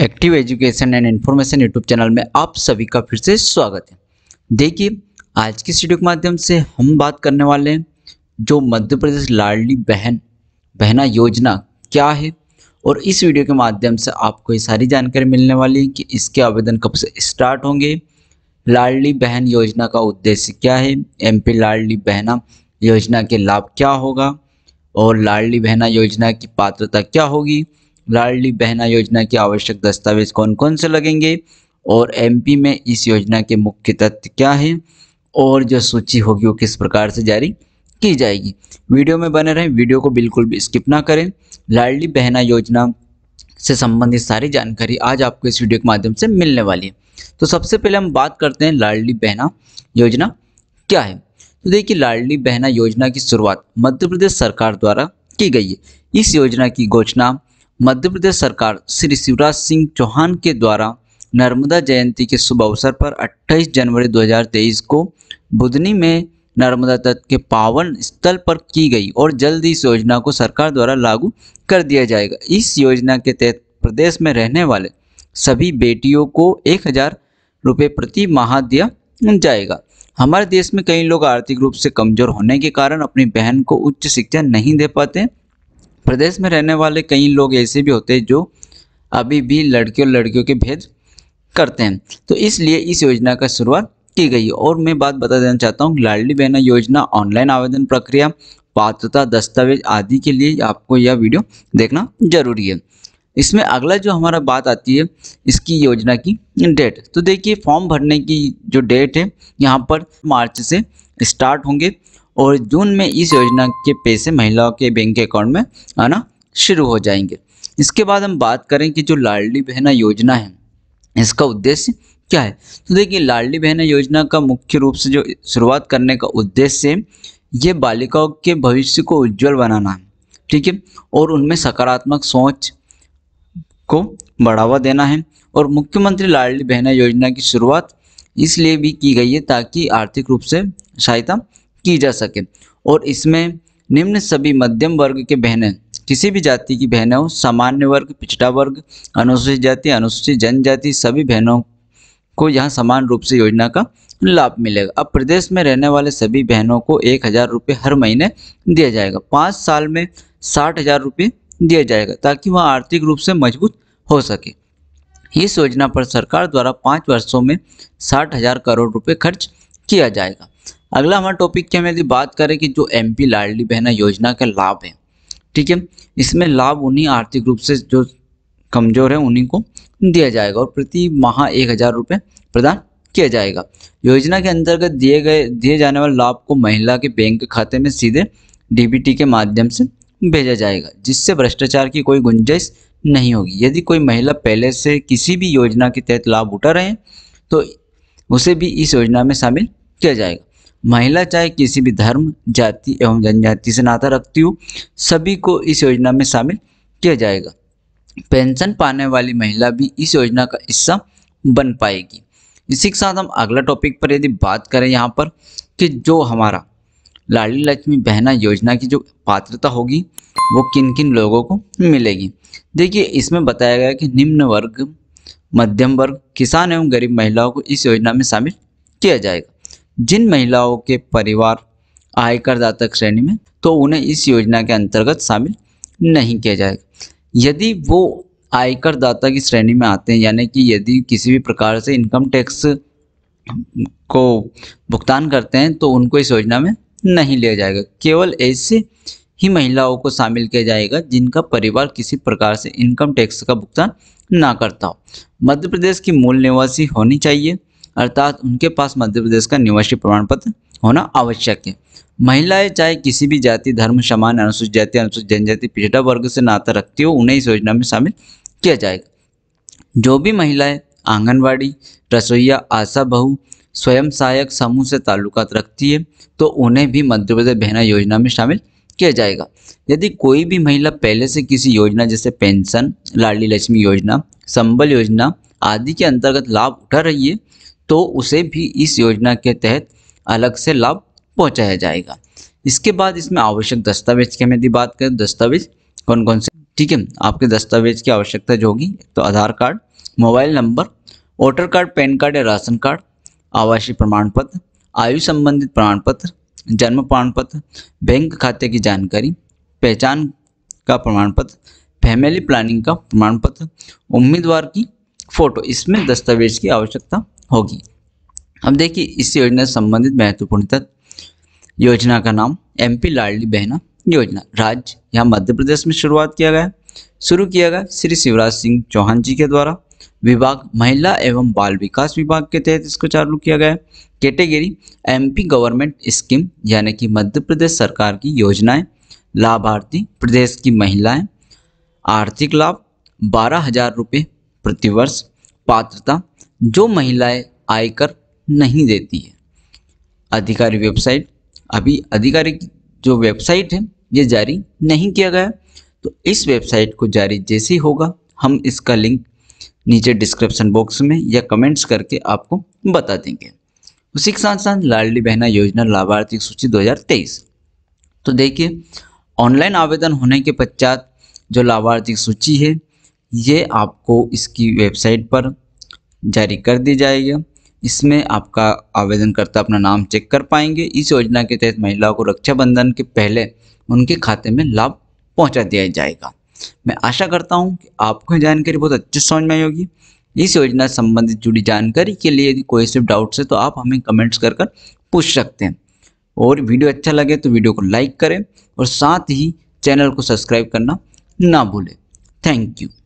active education and information YouTube channel में आप सभी का फिर से स्वागत है देखिए आज की वीडियो के माध्यम से हम बात करने वाले हैं जो मध्य प्रदेश लाडली बहन बहना योजना क्या है और इस वीडियो के माध्यम से आपको ये सारी जानकारी मिलने वाली है कि इसके आवेदन कब से स्टार्ट होंगे लाडली बहन योजना का उद्देश्य क्या है एम लाडली बहना योजना के लाभ क्या होगा और लाडली बहना योजना की पात्रता क्या होगी लाडली बहना योजना के आवश्यक दस्तावेज कौन कौन से लगेंगे और एमपी में इस योजना के मुख्य तत्व क्या है और जो सूची होगी वो किस प्रकार से जारी की जाएगी वीडियो में बने रहें वीडियो को बिल्कुल भी स्किप ना करें लाडली बहना योजना से संबंधित सारी जानकारी आज आपको इस वीडियो के माध्यम से मिलने वाली है तो सबसे पहले हम बात करते हैं लाडली बहना योजना क्या है तो देखिए लाडली बहना योजना की शुरुआत मध्य प्रदेश सरकार द्वारा की गई है इस योजना की घोषणा मध्य प्रदेश सरकार श्री शिवराज सिंह चौहान के द्वारा नर्मदा जयंती के शुभ अवसर पर 28 जनवरी 2023 को बुधनी में नर्मदा तट के पावन स्थल पर की गई और जल्द इस योजना को सरकार द्वारा लागू कर दिया जाएगा इस योजना के तहत प्रदेश में रहने वाले सभी बेटियों को एक हज़ार रुपये प्रति माह दिया जाएगा हमारे देश में कई लोग आर्थिक रूप से कमज़ोर होने के कारण अपनी बहन को उच्च शिक्षा नहीं दे पाते प्रदेश में रहने वाले कई लोग ऐसे भी होते हैं जो अभी भी लड़के और लड़कियों के भेद करते हैं तो इसलिए इस योजना का शुरुआत की गई और मैं बात बता देना चाहता हूँ लाडली बहना योजना ऑनलाइन आवेदन प्रक्रिया पात्रता दस्तावेज आदि के लिए आपको यह वीडियो देखना जरूरी है इसमें अगला जो हमारा बात आती है इसकी योजना की डेट तो देखिए फॉर्म भरने की जो डेट है यहाँ पर मार्च से स्टार्ट होंगे और जून में इस योजना के पैसे महिलाओं के बैंक अकाउंट में आना शुरू हो जाएंगे इसके बाद हम बात करें कि जो लाडली बहना योजना है इसका उद्देश्य क्या है तो देखिए लाडली बहना योजना का मुख्य रूप से जो शुरुआत करने का उद्देश्य ये बालिकाओं के भविष्य को उज्जवल बनाना है ठीक है और उनमें सकारात्मक सोच को बढ़ावा देना है और मुख्यमंत्री लाडली बहना योजना की शुरुआत इसलिए भी की गई है ताकि आर्थिक रूप से सहायता की जा सके और इसमें निम्न सभी मध्यम वर्ग के बहनें किसी भी जाति की बहनें हो सामान्य वर्ग पिछड़ा वर्ग अनुसूचित जाति अनुसूचित जनजाति सभी बहनों को यहाँ समान रूप से योजना का लाभ मिलेगा अब प्रदेश में रहने वाले सभी बहनों को एक हज़ार रुपये हर महीने दिया जाएगा पाँच साल में साठ हज़ार रुपये दिया जाएगा ताकि वह आर्थिक रूप से मजबूत हो सके इस योजना पर सरकार द्वारा पाँच वर्षों में साठ हज़ार करोड़ रुपये खर्च किया जाएगा अगला हमारे टॉपिक की हम यदि बात करें कि जो एम पी लाडली बहना योजना का लाभ है ठीक है इसमें लाभ उन्हीं आर्थिक रूप से जो कमजोर है उन्हीं को दिया जाएगा और प्रति माह एक हज़ार रुपये प्रदान किया जाएगा योजना के अंतर्गत दिए गए दिए जाने वाले लाभ को महिला के बैंक खाते में सीधे डीबीटी के माध्यम से भेजा जाएगा जिससे भ्रष्टाचार की कोई गुंजाइश नहीं होगी यदि कोई महिला पहले से किसी भी योजना के तहत लाभ उठा रहे हैं तो उसे भी इस योजना में शामिल किया जाएगा महिला चाहे किसी भी धर्म जाति एवं जनजाति से नाता रखती हो सभी को इस योजना में शामिल किया जाएगा पेंशन पाने वाली महिला भी इस योजना का हिस्सा बन पाएगी इसी के साथ हम अगला टॉपिक पर यदि बात करें यहाँ पर कि जो हमारा लाडली लक्ष्मी बहना योजना की जो पात्रता होगी वो किन किन लोगों को मिलेगी देखिए इसमें बताया गया कि निम्न वर्ग मध्यम वर्ग किसान एवं गरीब महिलाओं को इस योजना में शामिल किया जाएगा जिन महिलाओं के परिवार आयकरदाता श्रेणी में तो उन्हें इस योजना के अंतर्गत शामिल नहीं किया जाएगा यदि वो आयकर दाता की श्रेणी में आते हैं यानी कि यदि किसी भी प्रकार से इनकम टैक्स को भुगतान करते हैं तो उनको इस योजना में नहीं लिया जाएगा केवल ऐसे ही महिलाओं को शामिल किया जाएगा जिनका परिवार किसी प्रकार से इनकम टैक्स का भुगतान ना करता हो मध्य प्रदेश की मूल निवासी होनी चाहिए अर्थात उनके पास मध्य प्रदेश का निवासी प्रमाण पत्र होना आवश्यक है महिलाएं चाहे किसी भी जाति धर्म समान अनुसूचित जाति अनुसूचित जनजाति पिछड़ा वर्ग से नाता रखती हो उन्हें इस योजना में शामिल किया जाएगा जो भी महिलाएं आंगनवाड़ी रसोईया आशा बहु स्वयं सहायक समूह से ताल्लुकात रखती है तो उन्हें भी मध्य प्रदेश बहना योजना में शामिल किया जाएगा यदि कोई भी महिला पहले से किसी योजना जैसे पेंशन लाडली लक्ष्मी योजना संबल योजना आदि के अंतर्गत लाभ उठा रही है तो उसे भी इस योजना के तहत अलग से लाभ पहुंचाया जाएगा इसके बाद इसमें आवश्यक दस्तावेज की हम यदि बात करें दस्तावेज कौन कौन से ठीक है आपके दस्तावेज की आवश्यकता जो होगी तो Aadhaar card mobile number voter card PAN card या राशन कार्ड आवासीय प्रमाण पत्र आयु संबंधित प्रमाण पत्र जन्म प्रमाण पत्र बैंक खाते की जानकारी पहचान का प्रमाण पत्र फैमिली प्लानिंग का प्रमाण पत्र उम्मीदवार की फोटो इसमें दस्तावेज की आवश्यकता होगी अब देखिए इस योजना से संबंधित महत्वपूर्ण तथ्य योजना का नाम एमपी लाडली बहना योजना राज्य यहाँ मध्य प्रदेश में शुरुआत किया गया शुरू किया गया श्री शिवराज सिंह चौहान जी के द्वारा विभाग महिला एवं बाल विकास विभाग के तहत इसको चालू किया गया कैटेगरी एमपी गवर्नमेंट स्कीम यानी कि मध्य प्रदेश सरकार की योजनाएं लाभार्थी प्रदेश की महिलाएं आर्थिक लाभ बारह हजार रुपये प्रतिवर्ष पात्रता जो महिलाएं आयकर नहीं देती है अधिकारी वेबसाइट अभी आधिकारिक जो वेबसाइट है ये जारी नहीं किया गया तो इस वेबसाइट को जारी जैसे होगा हम इसका लिंक नीचे डिस्क्रिप्शन बॉक्स में या कमेंट्स करके आपको बता देंगे उसी के साथ साथ लाडली बहना योजना लाभार्थी सूची 2023 तो देखिए ऑनलाइन आवेदन होने के पश्चात जो लाभार्थी सूची है ये आपको इसकी वेबसाइट पर जारी कर दी जाएगी इसमें आपका आवेदनकर्ता अपना नाम चेक कर पाएंगे इस योजना के तहत महिलाओं को रक्षाबंधन के पहले उनके खाते में लाभ पहुंचा दिया जाएगा मैं आशा करता हूं कि आपको जानकारी बहुत अच्छी समझ में आई होगी इस योजना से संबंधित जुड़ी जानकारी के लिए यदि कोई सिर्फ डाउट्स है तो आप हमें कमेंट्स कर कर पूछ सकते हैं और वीडियो अच्छा लगे तो वीडियो को लाइक करें और साथ ही चैनल को सब्सक्राइब करना ना भूलें थैंक यू